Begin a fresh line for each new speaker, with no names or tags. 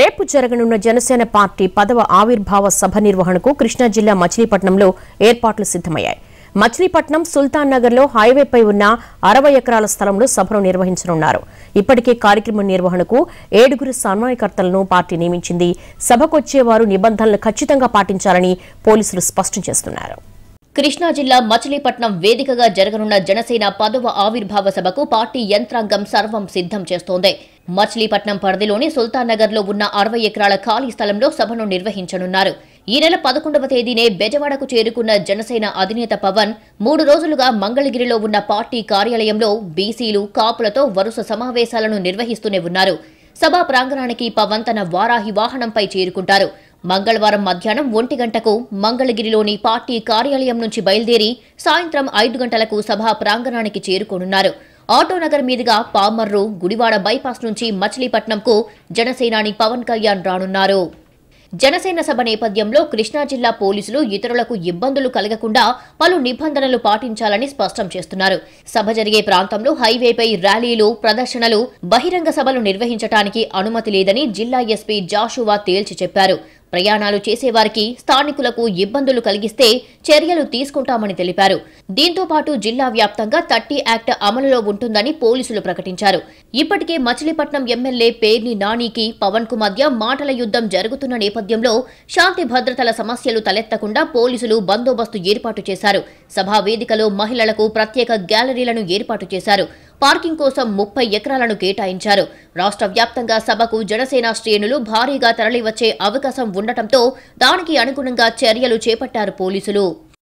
రేపు జరగనున్న జనసేన పార్టీ పదవ ఆవిర్భావ సభ నిర్వహణకు కృష్ణా జిల్లా మచిలీపట్నంలో ఏర్పాట్లు సిద్దమయ్యాయి మచిలీపట్నం సుల్తాన్ నగర్లో హైవేపై ఉన్న అరవై ఎకరాల స్థలంలో సభను నిర్వహించనున్నారు ఇప్పటికే కార్యక్రమం నిర్వహణకు ఏడుగురు సమన్వయకర్తలను పార్టీ నియమించింది సభకొచ్చేవారు నిబంధనలు ఖచ్చితంగా పాటించాలని పోలీసులు స్పష్టం చేస్తున్నారు
కృష్ణా జిల్లా మచిలీపట్నం వేదికగా జరగనున్న జనసేన పదవ ఆవిర్భావ సభకు పార్టీ యంత్రాంగం సర్వం సిద్ధం చేస్తోంది మచిలీపట్నం పరిధిలోని సుల్తాన్ నగర్ లో ఉన్న అరవై ఎకరాల ఖాళీ స్థలంలో సభను నిర్వహించనున్నారు ఈ నెల పదకొండవ తేదీనే బెజవాడకు చేరుకున్న జనసేన అధినేత పవన్ మూడు రోజులుగా మంగళగిరిలో ఉన్న పార్టీ కార్యాలయంలో బీసీలు కాపులతో వరుస సమావేశాలను నిర్వహిస్తూనే ఉన్నారు సభా ప్రాంగణానికి పవన్ తన వారాహి వాహనంపై చేరుకుంటారు మంగళవారం మధ్యాహ్నం ఒంటి గంటకు మంగళగిరిలోని పార్టీ కార్యాలయం నుంచి బయలుదేరి సాయంత్రం ఐదు గంటలకు సభా ప్రాంగణానికి చేరుకోనున్నారు ఆటోనగర్ మీదుగా పామర్రు గుడివాడ బైపాస్ నుంచి మచిలీపట్నంకు జనసేనాని పవన్ కళ్యాణ్ రానున్నారు జనసేన సభ నేపథ్యంలో కృష్ణా జిల్లా పోలీసులు ఇతరులకు ఇబ్బందులు కలగకుండా పలు నిబంధనలు పాటించాలని స్పష్టం చేస్తున్నారు సభ జరిగే ప్రాంతంలో హైవేపై ర్యాలీలు ప్రదర్శనలు బహిరంగ సభలు నిర్వహించడానికి అనుమతి లేదని జిల్లా ఎస్పీ జాషువా తేల్చి చెప్పారు ప్రయాణాలు చేసేవారికి స్థానికులకు ఇబ్బందులు కలిగిస్తే చర్యలు తీసుకుంటామని తెలిపారు దీంతో పాటు జిల్లా వ్యాప్తంగా థర్టీ యాక్ట్ అమలులో ఉంటుందని పోలీసులు ప్రకటించారు ఇప్పటికే మచిలీపట్నం ఎమ్మెల్యే పేర్ని నానికి పవన్ కు మధ్య మాటల యుద్ధం జరుగుతున్న నేపథ్యంలో శాంతి భద్రతల సమస్యలు తలెత్తకుండా పోలీసులు బందోబస్తు ఏర్పాటు చేశారు సభా వేదికలో మహిళలకు ప్రత్యేక గ్యాలరీలను ఏర్పాటు చేశారు పార్కింగ్ కోసం ముప్పై ఎకరాలను కేటాయించారు రాష్ట్ర వ్యాప్తంగా సభకు జనసేన శ్రేణులు భారీగా తరలివచ్చే అవకాశం ఉండటంతో దానికి అనుగుణంగా చర్యలు చేపట్టారు పోలీసులు